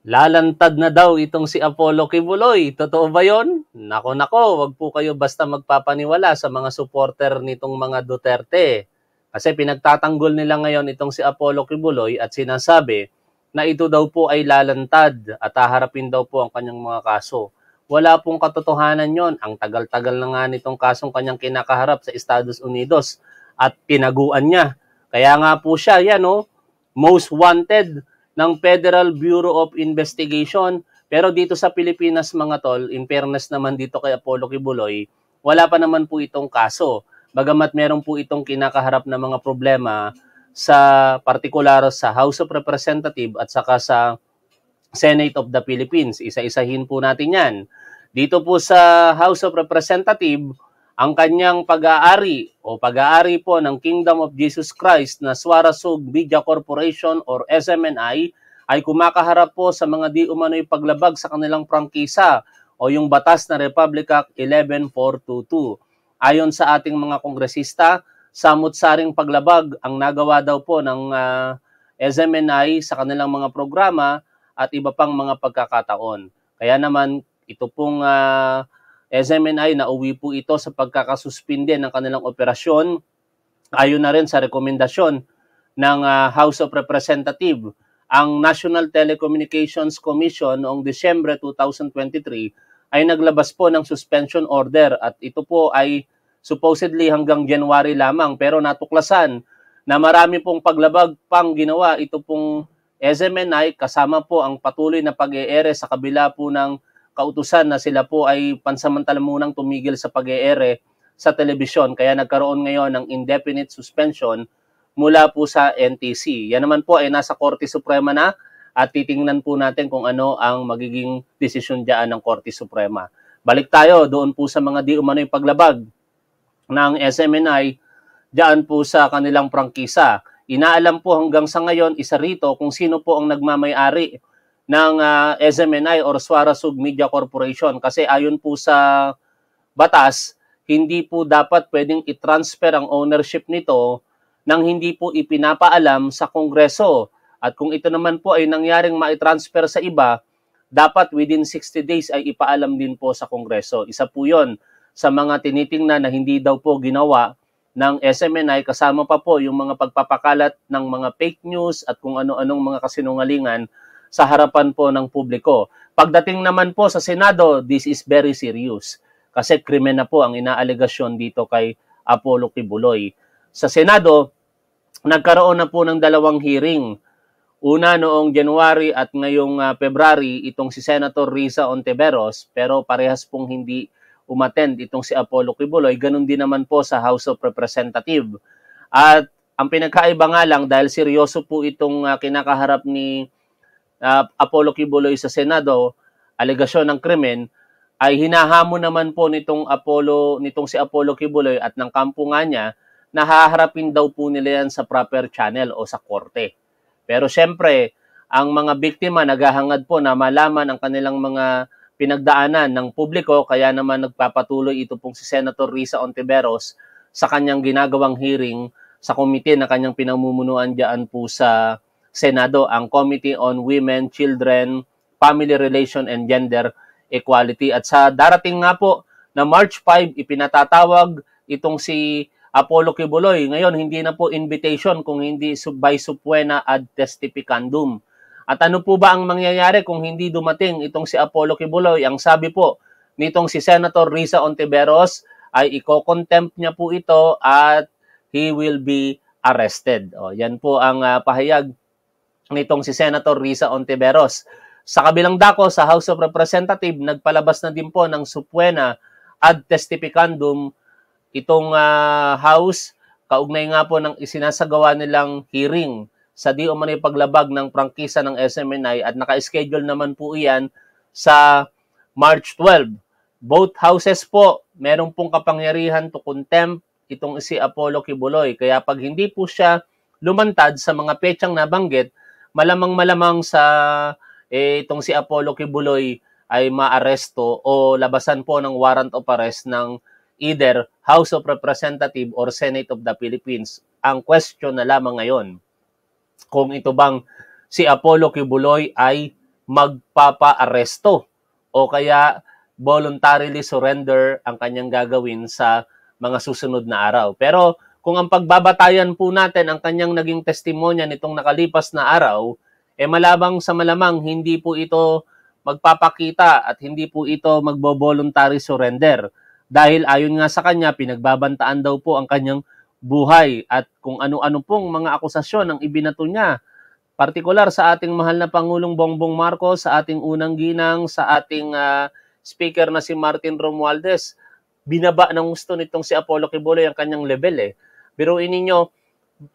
Lalantad na daw itong si Apollo Kibuloy. Totoo ba yon? Nako nako, wag po kayo basta magpapaniwala sa mga supporter nitong mga Duterte. Kasi pinagtatanggol nila ngayon itong si Apollo Kibuloy at sinasabi na ito daw po ay lalantad at haharapin daw po ang kanyang mga kaso. Wala pong katotohanan yon. Ang tagal-tagal na nga nitong kasong kanyang kinakaharap sa Estados Unidos at pinaguan niya. Kaya nga po siya, yan o, oh, most wanted ng Federal Bureau of Investigation. Pero dito sa Pilipinas mga tol, in fairness naman dito kay Apollo Kibuloy, wala pa naman po itong kaso. Bagamat meron po itong kinakaharap na mga problema sa partikular sa House of Representatives at saka sa Senate of the Philippines. Isa-isahin po natin yan. Dito po sa House of Representatives, ang kanyang pag-aari o pag-aari po ng Kingdom of Jesus Christ na Swarasog Media Corporation or SMNI ay kumakaharap po sa mga di umano'y paglabag sa kanilang prangkisa o yung batas na Republic Act 11422. Ayon sa ating mga kongresista, samot-saring paglabag ang nagawa daw po ng uh, ah, SMNI sa kanilang mga programa at iba pang mga pagkakataon. Kaya naman ito pong uh, SMNI na uwi po ito sa pagkakasuspinde ng kanilang operasyon ayon na rin sa rekomendasyon ng uh, House of Representatives. Ang National Telecommunications Commission noong Disyembre 2023 ay naglabas po ng suspension order at ito po ay supposedly hanggang January lamang pero natuklasan na marami pong paglabag pang ginawa ito pong SMNI kasama po ang patuloy na pag-eere sa kabila po ng kautusan na sila po ay pansamantala munang tumigil sa pag-eere eh, sa telebisyon. Kaya nagkaroon ngayon ng indefinite suspension mula po sa NTC. Yan naman po ay nasa Korte Suprema na at titingnan po natin kung ano ang magiging desisyon dyan ng Korte Suprema. Balik tayo doon po sa mga di umano'y paglabag ng SMNI dyan po sa kanilang prangkisa. Inaalam po hanggang sa ngayon isa rito kung sino po ang nagmamayari ng uh, ah, SMNI or Suarasug Media Corporation kasi ayon po sa batas, hindi po dapat pwedeng i-transfer ang ownership nito nang hindi po ipinapaalam sa Kongreso. At kung ito naman po ay nangyaring ma-transfer sa iba, dapat within 60 days ay ipaalam din po sa Kongreso. Isa po yon sa mga tinitingnan na hindi daw po ginawa ng SMNI kasama pa po yung mga pagpapakalat ng mga fake news at kung ano-anong mga kasinungalingan sa harapan po ng publiko. Pagdating naman po sa Senado, this is very serious kasi krimen na po ang inaalegasyon dito kay Apollo Kibuloy. Sa Senado, nagkaroon na po ng dalawang hearing. Una noong January at ngayong uh, February itong si Senator Risa Ontiveros pero parehas pong hindi umattend itong si Apollo Kibuloy. Ganun din naman po sa House of Representatives. At ang pinakaiba nga lang dahil seryoso po itong uh, kinakaharap ni uh, Apollo Kibuloy sa Senado, alegasyon ng krimen, ay hinahamon naman po nitong Apollo nitong si Apollo Kibuloy at ng kampo nga niya na haharapin daw po nila yan sa proper channel o sa korte. Pero siyempre, ang mga biktima naghahangad po na malaman ang kanilang mga pinagdaanan ng publiko kaya naman nagpapatuloy ito pong si Senator Risa Ontiveros sa kanyang ginagawang hearing sa komite na kanyang pinamumunuan diyan po sa Senado ang Committee on Women, Children, Family Relation and Gender Equality. At sa darating nga po na March 5, ipinatatawag itong si Apollo Kibuloy. Ngayon, hindi na po invitation kung hindi by subpoena ad testificandum. At ano po ba ang mangyayari kung hindi dumating itong si Apollo Kibuloy? Ang sabi po nitong si Senator Risa Ontiveros ay i contempt niya po ito at he will be arrested. O, yan po ang uh, pahayag nitong si Senator Risa Ontiveros. Sa kabilang dako, sa House of Representatives, nagpalabas na din po ng supwena ad testificandum itong uh, House kaugnay nga po ng isinasagawa nilang hearing sa di umano'y paglabag ng prangkisa ng SMNI at naka-schedule naman po iyan sa March 12. Both houses po, meron pong kapangyarihan to contempt itong si Apollo Kibuloy. Kaya pag hindi po siya lumantad sa mga petsang nabanggit, malamang malamang sa eh, itong si Apollo Kibuloy ay maaresto o labasan po ng warrant of arrest ng either House of Representative or Senate of the Philippines. Ang question na lamang ngayon, kung ito bang si Apollo Kibuloy ay magpapa-aresto o kaya voluntarily surrender ang kanyang gagawin sa mga susunod na araw. Pero kung ang pagbabatayan po natin ang kanyang naging testimonya nitong nakalipas na araw, eh malabang sa malamang hindi po ito magpapakita at hindi po ito magbo-voluntary surrender dahil ayon nga sa kanya pinagbabantaan daw po ang kanyang buhay at kung ano-ano pong mga akusasyon ang ibinato niya partikular sa ating mahal na Pangulong Bongbong Marcos, sa ating unang ginang, sa ating uh, speaker na si Martin Romualdez, binaba ng gusto nitong si Apollo Kibuloy ang kanyang level eh. Biruin ninyo,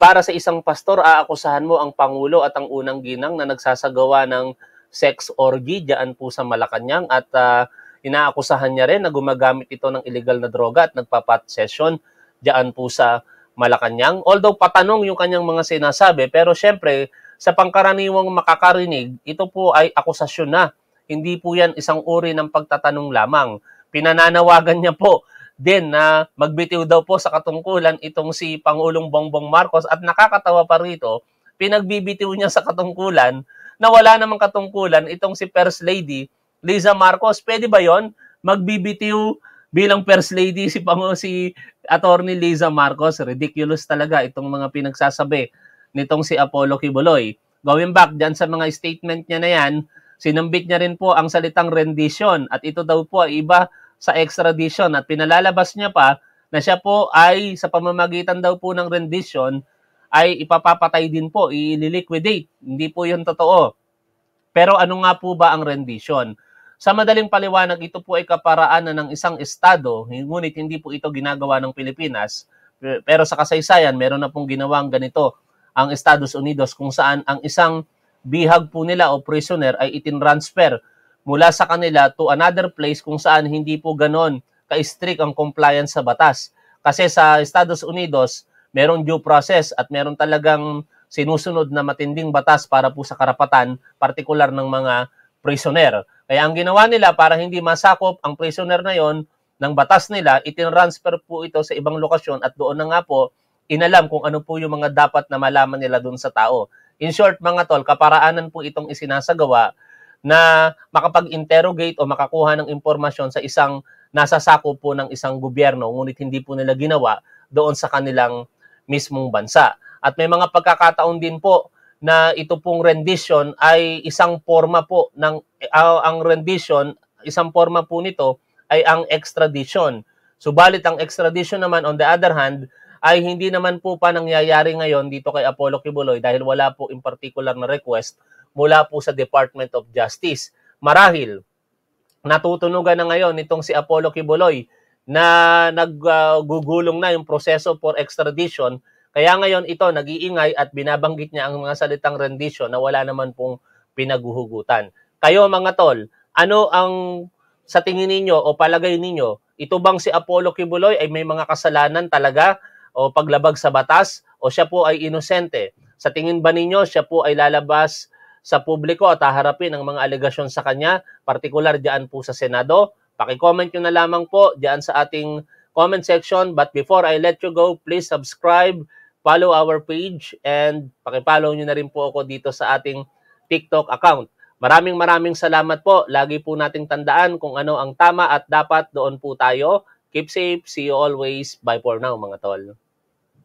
para sa isang pastor, aakusahan mo ang Pangulo at ang unang ginang na nagsasagawa ng sex orgy dyan po sa Malacanang at uh, inaakusahan niya rin na gumagamit ito ng illegal na droga at nagpapat session dyan po sa Malacanang. Although patanong yung kanyang mga sinasabi, pero syempre sa pangkaraniwang makakarinig, ito po ay akusasyon na. Hindi po yan isang uri ng pagtatanong lamang. Pinananawagan niya po din na magbitiw daw po sa katungkulan itong si Pangulong Bongbong Marcos at nakakatawa pa rito, pinagbibitiw niya sa katungkulan na wala namang katungkulan itong si First Lady Liza Marcos. Pwede ba yon magbibitiw bilang First Lady si Pango si Attorney Liza Marcos? Ridiculous talaga itong mga pinagsasabi nitong si Apollo Kibuloy. Going back dyan sa mga statement niya na yan, sinambit niya rin po ang salitang rendition at ito daw po ay iba sa extradition at pinalalabas niya pa na siya po ay sa pamamagitan daw po ng rendition ay ipapapatay din po, i-liquidate. Hindi po yun totoo. Pero ano nga po ba ang rendition? Sa madaling paliwanag, ito po ay kaparaanan ng isang estado, ngunit hindi po ito ginagawa ng Pilipinas. Pero sa kasaysayan, meron na pong ginawang ganito ang Estados Unidos kung saan ang isang bihag po nila o prisoner ay itinransfer mula sa kanila to another place kung saan hindi po ganon ka-strict ang compliance sa batas. Kasi sa Estados Unidos, merong due process at meron talagang sinusunod na matinding batas para po sa karapatan, partikular ng mga prisoner. Kaya ang ginawa nila para hindi masakop ang prisoner na yon ng batas nila, itinransfer po ito sa ibang lokasyon at doon na nga po inalam kung ano po yung mga dapat na malaman nila doon sa tao. In short mga tol, kaparaanan po itong isinasagawa na makapag-interrogate o makakuha ng impormasyon sa isang nasa sako po ng isang gobyerno ngunit hindi po nila ginawa doon sa kanilang mismong bansa. At may mga pagkakataon din po na ito pong rendition ay isang forma po ng uh, ang rendition, isang forma po nito ay ang extradition. Subalit ang extradition naman on the other hand ay hindi naman po pa nangyayari ngayon dito kay Apollo Kibuloy dahil wala po in particular na request mula po sa Department of Justice. Marahil, natutunugan na ngayon itong si Apollo Kibuloy na naggugulong uh, na yung proseso for extradition. Kaya ngayon ito nag-iingay at binabanggit niya ang mga salitang rendition na wala naman pong pinaguhugutan. Kayo mga tol, ano ang sa tingin ninyo o palagay ninyo, ito bang si Apollo Kibuloy ay may mga kasalanan talaga o paglabag sa batas o siya po ay inosente? Sa tingin ba ninyo siya po ay lalabas sa publiko at haharapin ang mga alegasyon sa kanya, particular diyan po sa Senado. Paki-comment niyo na lamang po diyan sa ating comment section. But before I let you go, please subscribe, follow our page, and paki-follow niyo na rin po ako dito sa ating TikTok account. Maraming maraming salamat po. Lagi po nating tandaan kung ano ang tama at dapat doon po tayo. Keep safe. See you always. Bye for now mga tol.